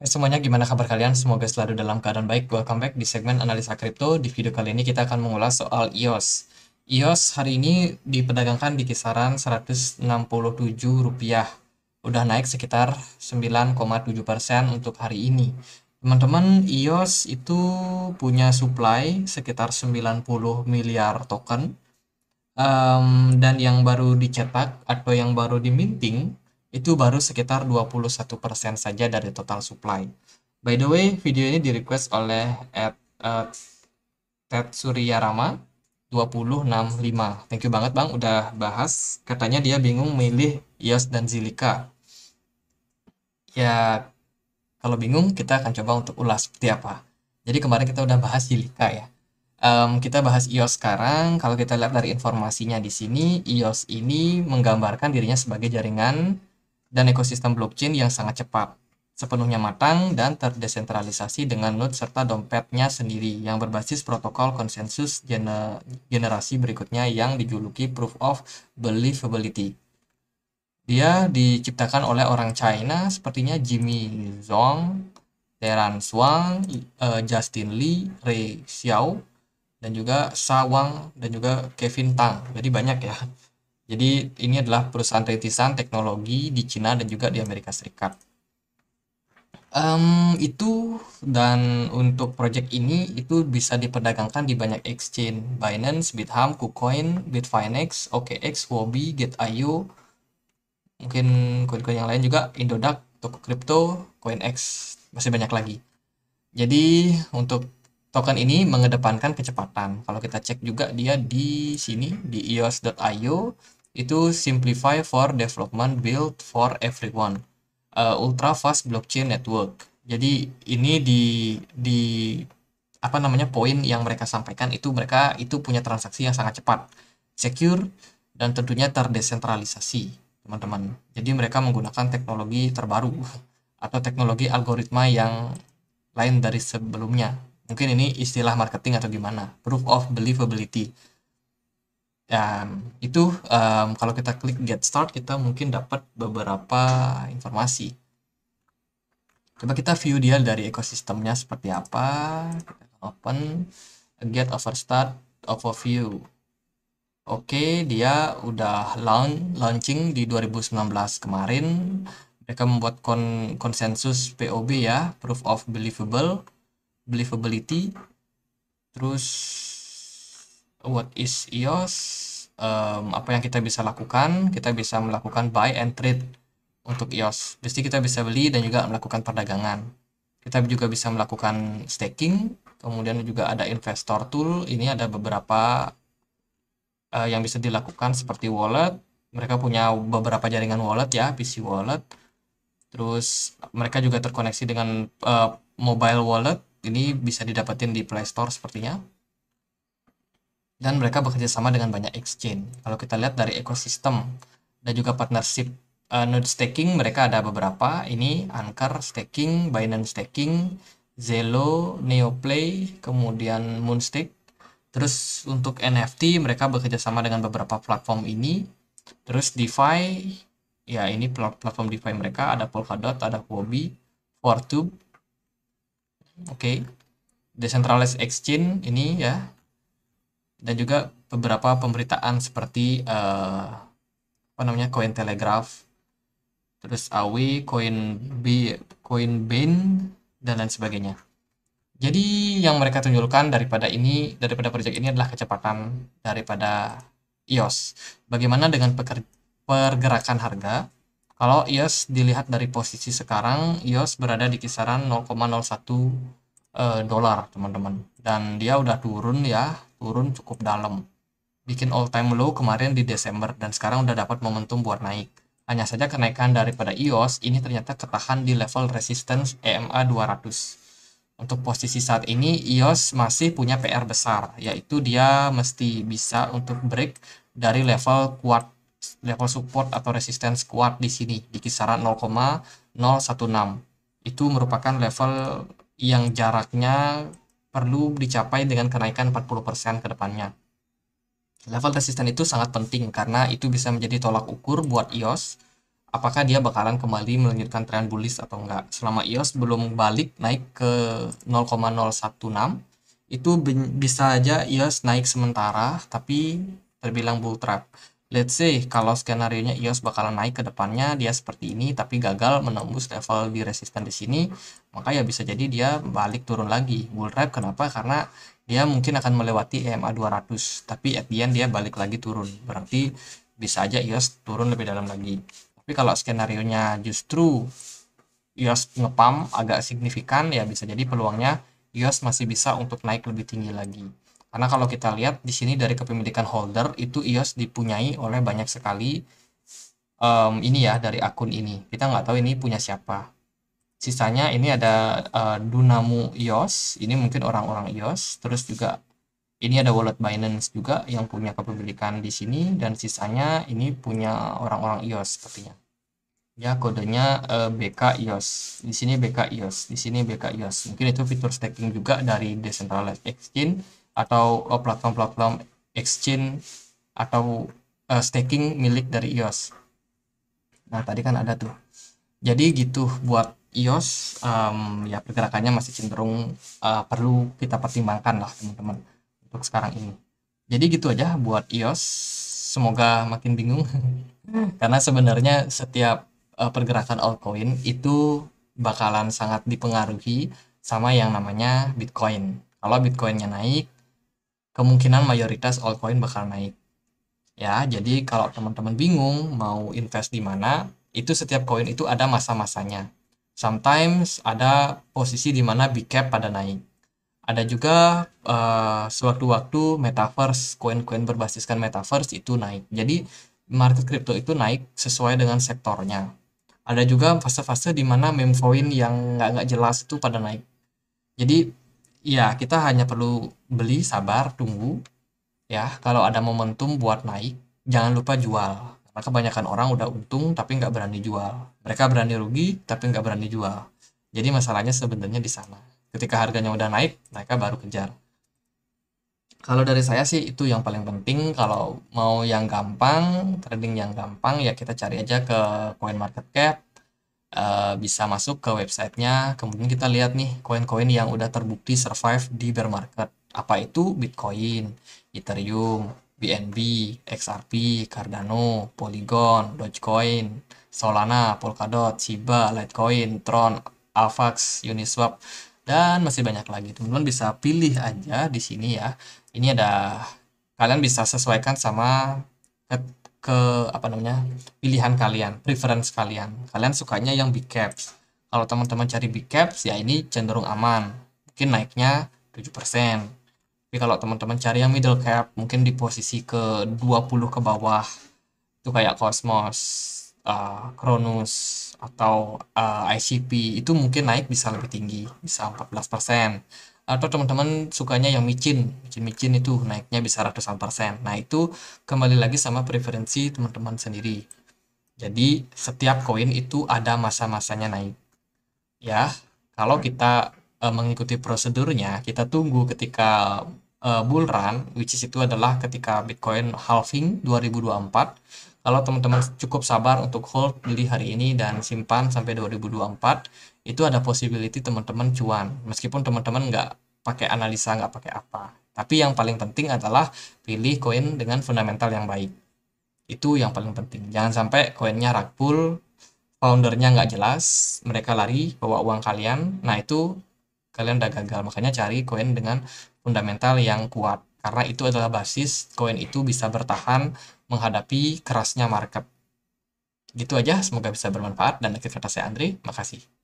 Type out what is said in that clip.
Hai eh, semuanya, gimana kabar kalian? Semoga selalu dalam keadaan baik. Welcome back di segmen Analisa Kripto. Di video kali ini kita akan mengulas soal EOS. EOS hari ini diperdagangkan di kisaran Rp167. Udah naik sekitar 9,7% untuk hari ini. Teman-teman, EOS itu punya supply sekitar 90 miliar token. Um, dan yang baru dicetak atau yang baru diminting itu baru sekitar 21% saja dari total supply. By the way, video ini di request oleh at, uh, Ted Suryarama 2065. Thank you banget Bang udah bahas. Katanya dia bingung milih Yos dan Zilika. Ya, kalau bingung kita akan coba untuk ulas seperti apa. Jadi kemarin kita udah bahas Zilika ya. Um, kita bahas iOS sekarang. Kalau kita lihat dari informasinya di sini, iOS ini menggambarkan dirinya sebagai jaringan dan ekosistem blockchain yang sangat cepat, sepenuhnya matang dan terdesentralisasi dengan node serta dompetnya sendiri yang berbasis protokol konsensus gener generasi berikutnya yang dijuluki proof of believability. Dia diciptakan oleh orang China sepertinya Jimmy Zhong, Teran Shuang, eh, Justin Lee, Ray Xiao, dan juga Sawang dan juga Kevin Tang. Jadi banyak ya. Jadi ini adalah perusahaan rintisan teknologi di Cina dan juga di Amerika Serikat. Um, itu dan untuk project ini itu bisa diperdagangkan di banyak exchange Binance, Bitham, KuCoin, Bitfinex, OKX, Huobi, GetIO, mungkin koin-koin yang lain juga Indodax, Toko Crypto, CoinX, masih banyak lagi. Jadi untuk token ini mengedepankan kecepatan. Kalau kita cek juga dia di sini di ios.io itu simplify for development build for everyone uh, ultra fast blockchain network jadi ini di di apa namanya poin yang mereka sampaikan itu mereka itu punya transaksi yang sangat cepat secure dan tentunya terdesentralisasi teman-teman jadi mereka menggunakan teknologi terbaru atau teknologi algoritma yang lain dari sebelumnya mungkin ini istilah marketing atau gimana proof of believability dan itu um, kalau kita klik get start kita mungkin dapat beberapa informasi. Coba kita view dia dari ekosistemnya seperti apa. Kita open get start overview. Oke, okay, dia udah launch, launching di 2019 kemarin. Mereka membuat kon konsensus POB ya, proof of believable, believability. Terus what is EOS um, apa yang kita bisa lakukan kita bisa melakukan buy and trade untuk EOS pasti kita bisa beli dan juga melakukan perdagangan kita juga bisa melakukan staking kemudian juga ada investor tool ini ada beberapa uh, yang bisa dilakukan seperti wallet mereka punya beberapa jaringan wallet ya PC wallet terus mereka juga terkoneksi dengan uh, mobile wallet ini bisa didapetin di Play Store sepertinya dan mereka bekerja sama dengan banyak exchange. Kalau kita lihat dari ekosistem dan juga partnership uh, node staking mereka ada beberapa. Ini Anchor staking, Binance staking, Zelo, Neoplay, kemudian Moonstake. Terus untuk NFT mereka bekerja sama dengan beberapa platform ini. Terus DeFi, ya ini platform DeFi mereka ada Polkadot, ada Huobi, Fortube. Oke. Okay. Decentralized Exchange ini ya dan juga beberapa pemberitaan seperti uh, apa namanya koin telegraf terus awi koin b koin bin dan lain sebagainya jadi yang mereka tunjukkan daripada ini daripada proyek ini adalah kecepatan daripada ios bagaimana dengan pergerakan harga kalau ios dilihat dari posisi sekarang ios berada di kisaran 0,01 uh, eh, dolar teman-teman dan dia udah turun ya turun cukup dalam. Bikin all time low kemarin di Desember dan sekarang udah dapat momentum buat naik. Hanya saja kenaikan daripada EOS ini ternyata ketahan di level resistance EMA 200. Untuk posisi saat ini EOS masih punya PR besar, yaitu dia mesti bisa untuk break dari level kuat level support atau resistance kuat di sini di kisaran 0,016. Itu merupakan level yang jaraknya perlu dicapai dengan kenaikan 40% ke depannya. Level resisten itu sangat penting karena itu bisa menjadi tolak ukur buat EOS apakah dia bakalan kembali melanjutkan tren bullish atau enggak. Selama EOS belum balik naik ke 0,016 itu bisa aja EOS naik sementara tapi terbilang bull trap. Let's say kalau skenario-nya EOS bakalan naik ke depannya dia seperti ini tapi gagal menembus level di resisten di sini, maka ya bisa jadi dia balik turun lagi. Bull trap kenapa? Karena dia mungkin akan melewati EMA 200 tapi at the end dia balik lagi turun. Berarti bisa aja EOS turun lebih dalam lagi. Tapi kalau skenario-nya justru EOS ngepam agak signifikan ya bisa jadi peluangnya EOS masih bisa untuk naik lebih tinggi lagi. Karena kalau kita lihat di sini dari kepemilikan holder itu IOS dipunyai oleh banyak sekali um, ini ya dari akun ini. Kita nggak tahu ini punya siapa. Sisanya ini ada uh, Dunamu EOS, ini mungkin orang-orang IOS. Terus juga ini ada wallet Binance juga yang punya kepemilikan di sini dan sisanya ini punya orang-orang IOS sepertinya ya kodenya uh, eh, BK iOS di sini BK iOS di sini BK iOS mungkin itu fitur staking juga dari decentralized exchange atau eh, platform-platform exchange atau uh, eh, staking milik dari iOS nah tadi kan ada tuh jadi gitu buat iOS um, ya pergerakannya masih cenderung uh, perlu kita pertimbangkan lah teman-teman untuk sekarang ini jadi gitu aja buat iOS semoga makin bingung karena sebenarnya setiap uh, pergerakan altcoin itu bakalan sangat dipengaruhi sama yang namanya Bitcoin. Kalau Bitcoinnya naik, kemungkinan mayoritas altcoin bakal naik. Ya, jadi kalau teman-teman bingung mau invest di mana, itu setiap koin itu ada masa-masanya. Sometimes ada posisi di mana big cap pada naik. Ada juga uh, eh, sewaktu-waktu metaverse, koin-koin berbasiskan metaverse itu naik. Jadi market crypto itu naik sesuai dengan sektornya ada juga fase-fase di mana yang nggak nggak jelas itu pada naik jadi ya kita hanya perlu beli sabar tunggu ya kalau ada momentum buat naik jangan lupa jual karena kebanyakan orang udah untung tapi nggak berani jual mereka berani rugi tapi nggak berani jual jadi masalahnya sebenarnya di sana ketika harganya udah naik mereka baru kejar kalau dari saya sih itu yang paling penting. Kalau mau yang gampang, trading yang gampang ya kita cari aja ke Coin CoinMarketCap. Uh, eh, bisa masuk ke websitenya. Kemudian kita lihat nih koin-koin yang udah terbukti survive di bear market. Apa itu Bitcoin, Ethereum, BNB, XRP, Cardano, Polygon, Dogecoin, Solana, Polkadot, Shiba, Litecoin, Tron, Avax, Uniswap, dan masih banyak lagi. Teman-teman bisa pilih aja di sini ya ini ada kalian bisa sesuaikan sama ke, ke apa namanya pilihan kalian preference kalian kalian sukanya yang big caps kalau teman-teman cari big caps ya ini cenderung aman mungkin naiknya 7% tapi kalau teman-teman cari yang middle cap mungkin di posisi ke 20 ke bawah itu kayak Cosmos uh, atau uh, eh, ICP itu mungkin naik bisa lebih tinggi bisa 14% atau teman-teman sukanya yang micin micin-micin itu naiknya bisa ratusan persen nah itu kembali lagi sama preferensi teman-teman sendiri jadi setiap koin itu ada masa-masanya naik ya kalau kita e, mengikuti prosedurnya kita tunggu ketika e, bull run which is itu adalah ketika Bitcoin halving 2024 kalau teman-teman cukup sabar untuk hold beli hari ini dan simpan sampai 2024 itu ada possibility teman-teman cuan meskipun teman-teman nggak pakai analisa nggak pakai apa tapi yang paling penting adalah pilih koin dengan fundamental yang baik itu yang paling penting jangan sampai koinnya rakpul foundernya nggak jelas mereka lari bawa uang kalian nah itu kalian udah gagal makanya cari koin dengan fundamental yang kuat karena itu adalah basis koin itu bisa bertahan menghadapi kerasnya market. Gitu aja, semoga bisa bermanfaat dan akhir kata saya Andre, makasih.